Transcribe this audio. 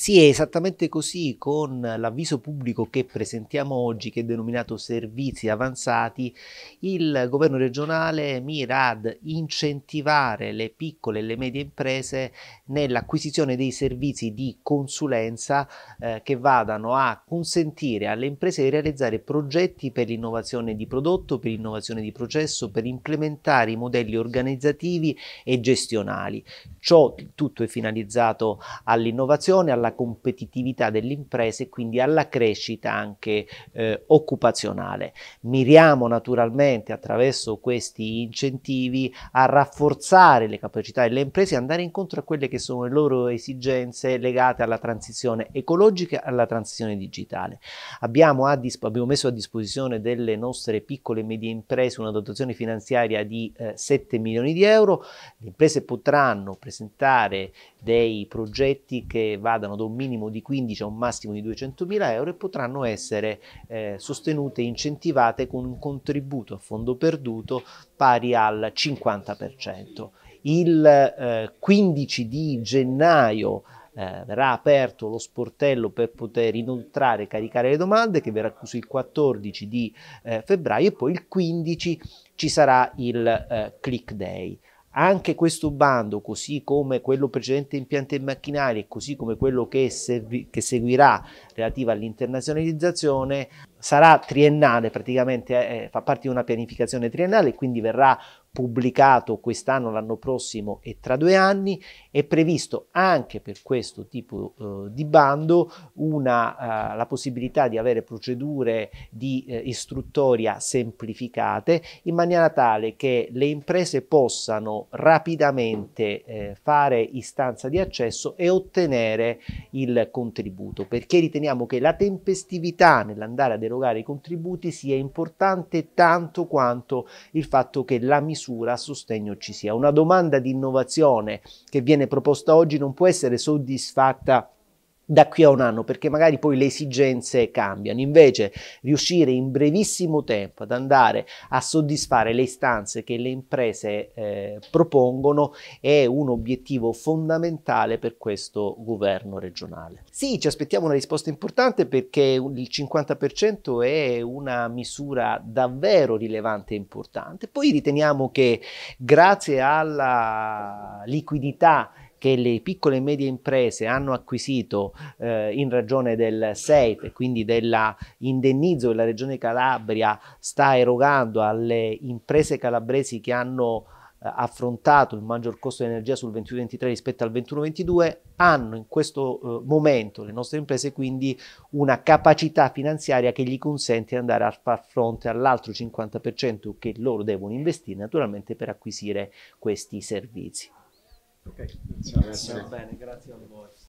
Sì, è esattamente così con l'avviso pubblico che presentiamo oggi, che è denominato servizi avanzati, il governo regionale mira ad incentivare le piccole e le medie imprese nell'acquisizione dei servizi di consulenza eh, che vadano a consentire alle imprese di realizzare progetti per l'innovazione di prodotto, per l'innovazione di processo, per implementare i modelli organizzativi e gestionali. Ciò tutto è finalizzato all'innovazione, alla alla competitività delle imprese e quindi alla crescita anche eh, occupazionale. Miriamo naturalmente attraverso questi incentivi a rafforzare le capacità delle imprese e andare incontro a quelle che sono le loro esigenze legate alla transizione ecologica e alla transizione digitale. Abbiamo, disp- abbiamo, messo a disposizione delle nostre piccole e medie imprese una dotazione finanziaria di eh, 7 milioni di euro. Le imprese potranno presentare dei progetti che vadano da un minimo di 15 a un massimo di 200.000 euro e potranno essere eh, sostenute e incentivate con un contributo a fondo perduto pari al 50%. Il eh, 15 di gennaio eh, verrà aperto lo sportello per poter inoltrare e caricare le domande che verrà chiuso il 14 di eh, febbraio e poi il 15 ci sarà il eh, click day. Anche questo bando, così come quello precedente impianti e macchinari e così come quello che, che seguirà relativa all'internazionalizzazione, sarà triennale praticamente, eh, eh, fa parte di una pianificazione triennale, quindi verrà pubblicato quest'anno, l'anno prossimo e tra due anni. È previsto anche per questo tipo eh, di bando una, eh, la possibilità di avere procedure di eh, istruttoria semplificate in maniera tale che le imprese possano rapidamente eh, fare istanza di accesso e ottenere il contributo, perché riteniamo che la tempestività nell'andare ad erogare i contributi sia importante tanto quanto il fatto che la misura a sostegno ci sia. Una domanda di innovazione che viene proposta oggi non può essere soddisfatta da qui a un anno, perché magari poi le esigenze cambiano. Invece riuscire in brevissimo tempo ad andare a soddisfare le istanze che le imprese eh, propongono è un obiettivo fondamentale per questo governo regionale. Sì, ci aspettiamo una risposta importante perché il 50% è una misura davvero rilevante e importante. Poi riteniamo che grazie alla liquidità che le piccole e medie imprese hanno acquisito eh, in ragione del SEIF, quindi dell'indennizzo che la Regione Calabria sta erogando alle imprese calabresi che hanno eh, affrontato il maggior costo di energia sul 21-23 rispetto al 21-22, hanno in questo eh, momento le nostre imprese quindi una capacità finanziaria che gli consente di andare a far fronte all'altro 50% che loro devono investire naturalmente per acquisire questi servizi. Ok, iniziamo. Bene, grazie a voi.